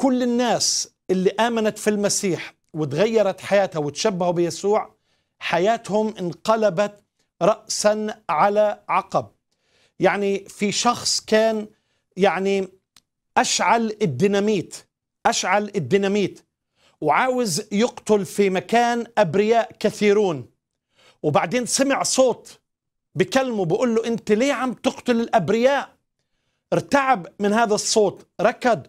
كل الناس اللي امنت في المسيح وتغيرت حياتها وتشبهوا بيسوع حياتهم انقلبت راسا على عقب يعني في شخص كان يعني اشعل الديناميت اشعل الديناميت وعاوز يقتل في مكان ابرياء كثيرون وبعدين سمع صوت بكلمه بقول له انت ليه عم تقتل الابرياء ارتعب من هذا الصوت ركض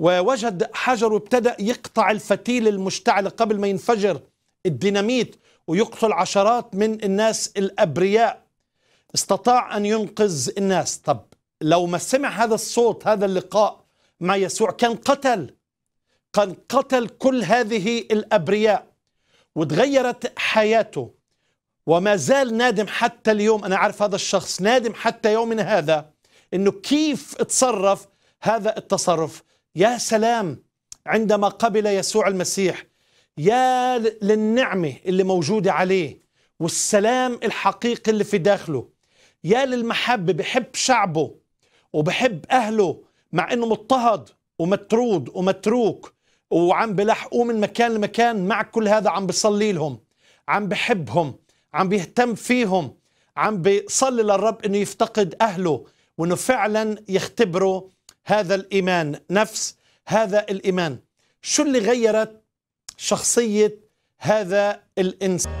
ووجد حجر وابتدأ يقطع الفتيل المشتعل قبل ما ينفجر الديناميت ويقتل عشرات من الناس الأبرياء استطاع أن ينقذ الناس طب لو ما سمع هذا الصوت هذا اللقاء مع يسوع كان قتل كان قتل كل هذه الأبرياء وتغيرت حياته وما زال نادم حتى اليوم أنا عارف هذا الشخص نادم حتى يومنا هذا أنه كيف اتصرف هذا التصرف يا سلام عندما قبل يسوع المسيح يا للنعمة اللي موجودة عليه والسلام الحقيقي اللي في داخله يا للمحبة بحب شعبه وبحب أهله مع أنه مضطهد ومترود ومتروك وعم بلحقوه من مكان لمكان مع كل هذا عم بصلي لهم عم بحبهم عم بيهتم فيهم عم بيصلي للرب أنه يفتقد أهله وأنه فعلا يختبره هذا الإيمان نفس هذا الإيمان شو اللي غيرت شخصية هذا الإنسان